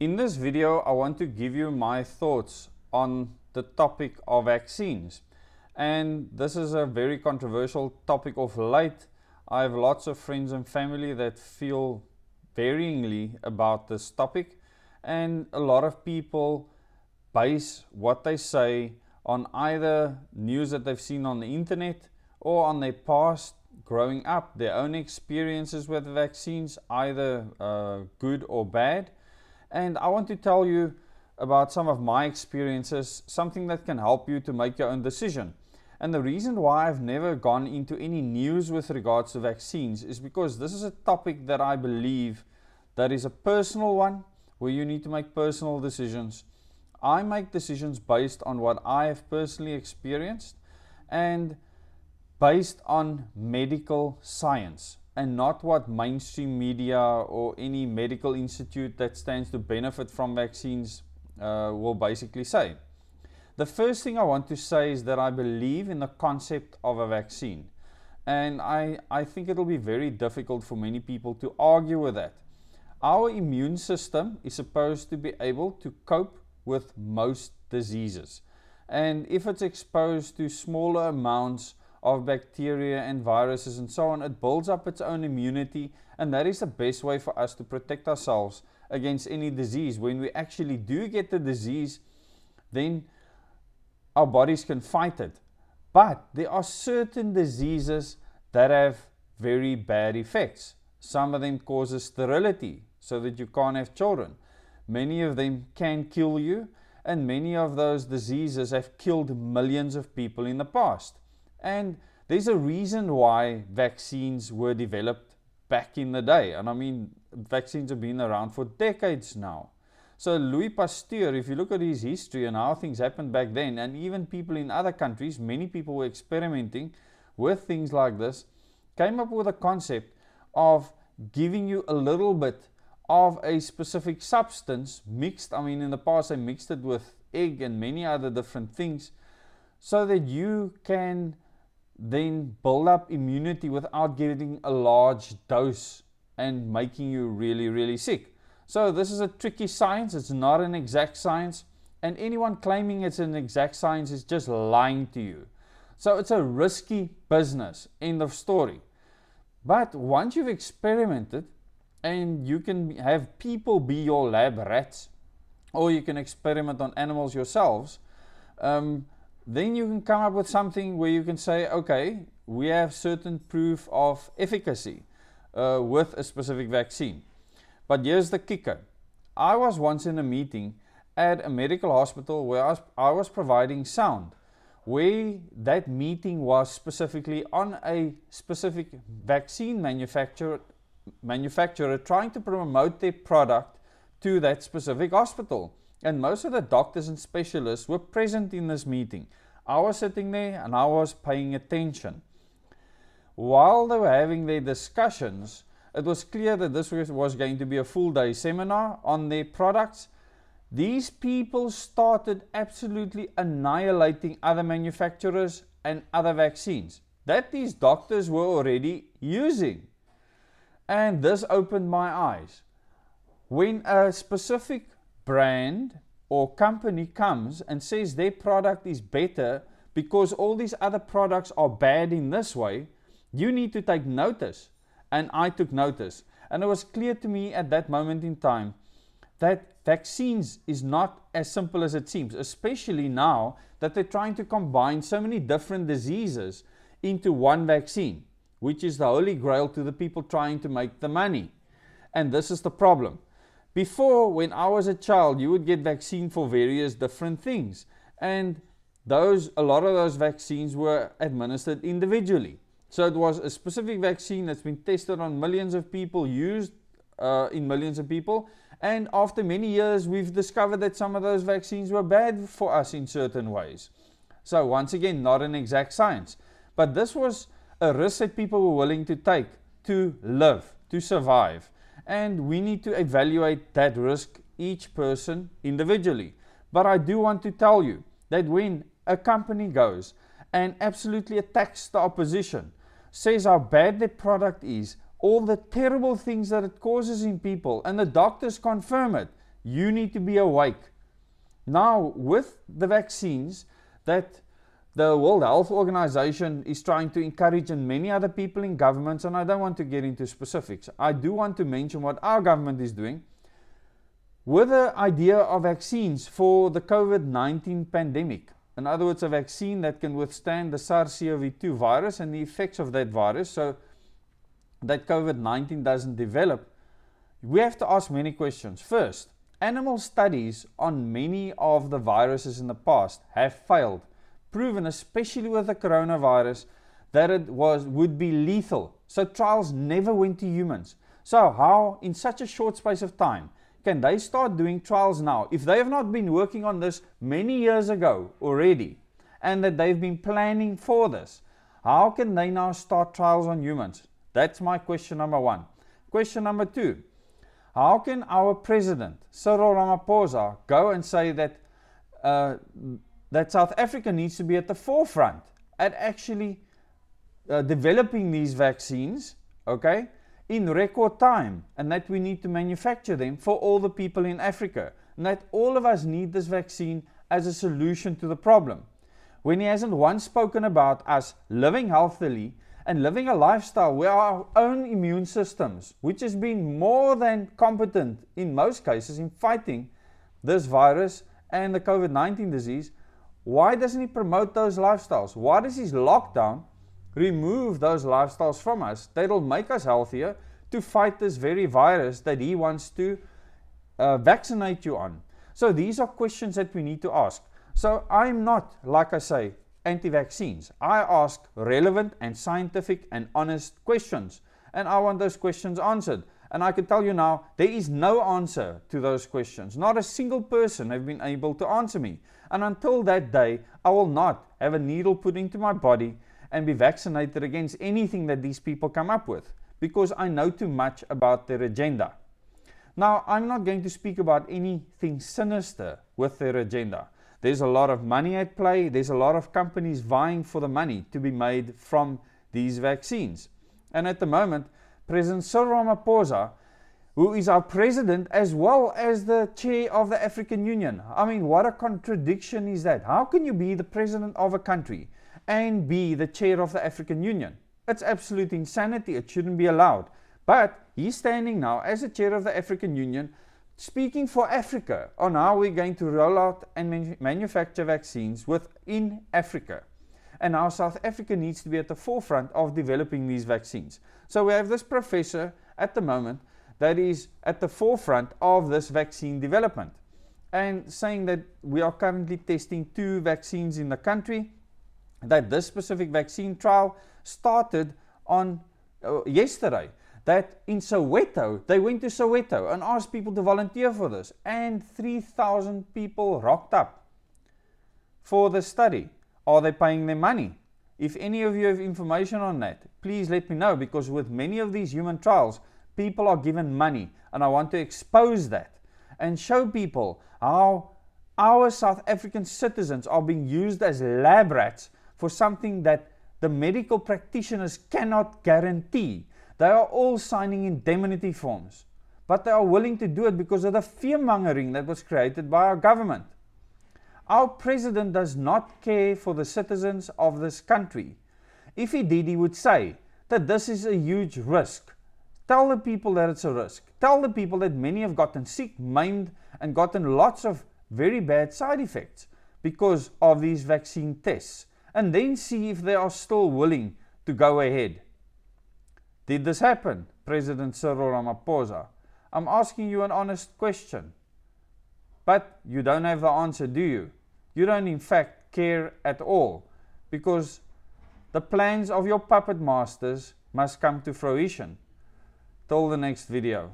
In this video, I want to give you my thoughts on the topic of vaccines. And this is a very controversial topic of late. I have lots of friends and family that feel varyingly about this topic. And a lot of people base what they say on either news that they've seen on the internet or on their past growing up, their own experiences with vaccines, either uh, good or bad and I want to tell you about some of my experiences, something that can help you to make your own decision. And the reason why I've never gone into any news with regards to vaccines is because this is a topic that I believe that is a personal one where you need to make personal decisions. I make decisions based on what I have personally experienced and based on medical science and not what mainstream media or any medical institute that stands to benefit from vaccines uh, will basically say. The first thing I want to say is that I believe in the concept of a vaccine. And I, I think it'll be very difficult for many people to argue with that. Our immune system is supposed to be able to cope with most diseases. And if it's exposed to smaller amounts of bacteria and viruses and so on, it builds up its own immunity and that is the best way for us to protect ourselves against any disease. When we actually do get the disease, then our bodies can fight it. But there are certain diseases that have very bad effects. Some of them causes sterility so that you can't have children. Many of them can kill you and many of those diseases have killed millions of people in the past. And there's a reason why vaccines were developed back in the day. And I mean, vaccines have been around for decades now. So Louis Pasteur, if you look at his history and how things happened back then, and even people in other countries, many people were experimenting with things like this, came up with a concept of giving you a little bit of a specific substance mixed. I mean, in the past, they mixed it with egg and many other different things so that you can then build up immunity without getting a large dose and making you really, really sick. So this is a tricky science. It's not an exact science. And anyone claiming it's an exact science is just lying to you. So it's a risky business. End of story. But once you've experimented and you can have people be your lab rats, or you can experiment on animals yourselves, um, then you can come up with something where you can say, okay, we have certain proof of efficacy uh, with a specific vaccine. But here's the kicker. I was once in a meeting at a medical hospital where I was, I was providing sound, where that meeting was specifically on a specific vaccine manufacturer, manufacturer trying to promote their product to that specific hospital and most of the doctors and specialists were present in this meeting. I was sitting there and I was paying attention. While they were having their discussions, it was clear that this was going to be a full day seminar on their products. These people started absolutely annihilating other manufacturers and other vaccines that these doctors were already using. And this opened my eyes. When a specific brand or company comes and says their product is better because all these other products are bad in this way, you need to take notice. And I took notice. And it was clear to me at that moment in time that vaccines is not as simple as it seems, especially now that they're trying to combine so many different diseases into one vaccine, which is the holy grail to the people trying to make the money. And this is the problem. Before, when I was a child, you would get vaccine for various different things. And those, a lot of those vaccines were administered individually. So it was a specific vaccine that's been tested on millions of people, used uh, in millions of people. And after many years, we've discovered that some of those vaccines were bad for us in certain ways. So once again, not an exact science. But this was a risk that people were willing to take to live, to survive and we need to evaluate that risk each person individually. But I do want to tell you that when a company goes and absolutely attacks the opposition, says how bad their product is, all the terrible things that it causes in people, and the doctors confirm it, you need to be awake. Now, with the vaccines that the World Health Organization is trying to encourage, and many other people in governments, and I don't want to get into specifics. I do want to mention what our government is doing with the idea of vaccines for the COVID 19 pandemic. In other words, a vaccine that can withstand the SARS CoV 2 virus and the effects of that virus so that COVID 19 doesn't develop. We have to ask many questions. First, animal studies on many of the viruses in the past have failed proven, especially with the coronavirus, that it was would be lethal. So trials never went to humans. So how, in such a short space of time, can they start doing trials now if they have not been working on this many years ago already, and that they've been planning for this? How can they now start trials on humans? That's my question number one. Question number two. How can our president, Cyril Ramaphosa, go and say that uh, that South Africa needs to be at the forefront at actually uh, developing these vaccines, okay, in record time, and that we need to manufacture them for all the people in Africa, and that all of us need this vaccine as a solution to the problem. When he hasn't once spoken about us living healthily and living a lifestyle where our own immune systems, which has been more than competent in most cases in fighting this virus and the COVID 19 disease, why doesn't he promote those lifestyles? Why does his lockdown remove those lifestyles from us? That'll make us healthier to fight this very virus that he wants to uh, vaccinate you on. So these are questions that we need to ask. So I'm not, like I say, anti vaccines. I ask relevant and scientific and honest questions, and I want those questions answered. And I can tell you now, there is no answer to those questions. Not a single person have been able to answer me. And until that day, I will not have a needle put into my body and be vaccinated against anything that these people come up with because I know too much about their agenda. Now, I'm not going to speak about anything sinister with their agenda. There's a lot of money at play, there's a lot of companies vying for the money to be made from these vaccines. And at the moment, President Cyril Ramaphosa, who is our president as well as the chair of the African Union. I mean, what a contradiction is that? How can you be the president of a country and be the chair of the African Union? It's absolute insanity. It shouldn't be allowed. But he's standing now as the chair of the African Union, speaking for Africa on how we're going to roll out and manufacture vaccines within Africa. and how South Africa needs to be at the forefront of developing these vaccines. So we have this professor at the moment that is at the forefront of this vaccine development and saying that we are currently testing two vaccines in the country, that this specific vaccine trial started on uh, yesterday, that in Soweto, they went to Soweto and asked people to volunteer for this, and 3,000 people rocked up for the study. are they paying their money? If any of you have information on that, please let me know because with many of these human trials, people are given money and I want to expose that and show people how our South African citizens are being used as lab rats for something that the medical practitioners cannot guarantee. They are all signing indemnity forms, but they are willing to do it because of the fear mongering that was created by our government. Our president does not care for the citizens of this country. If he did, he would say that this is a huge risk. Tell the people that it's a risk. Tell the people that many have gotten sick, maimed, and gotten lots of very bad side effects because of these vaccine tests, and then see if they are still willing to go ahead. Did this happen, President Cyril Ramaphosa? I'm asking you an honest question. But you don't have the answer, do you? you don't in fact care at all because the plans of your puppet masters must come to fruition. Till the next video.